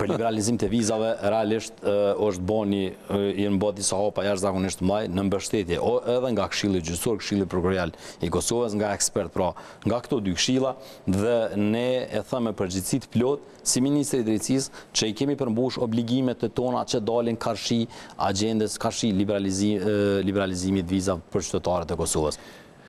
Për liberalizim të vizave, realisht është boni, i në bëti së hopa jashtë zakonisht mëlaj, në mbështetje, edhe nga këshillë i gjithësor, këshillë i prokurial i Kosovës, nga ekspert, pra nga këto dy këshilla, dhe ne e thëme për gjithësit pëllot, si Ministri Drejcis, që i kemi përmbush obligimet të tona që dalin kërshi agendes, kërshi liberalizimit vizave për qytetarët e Kosovës.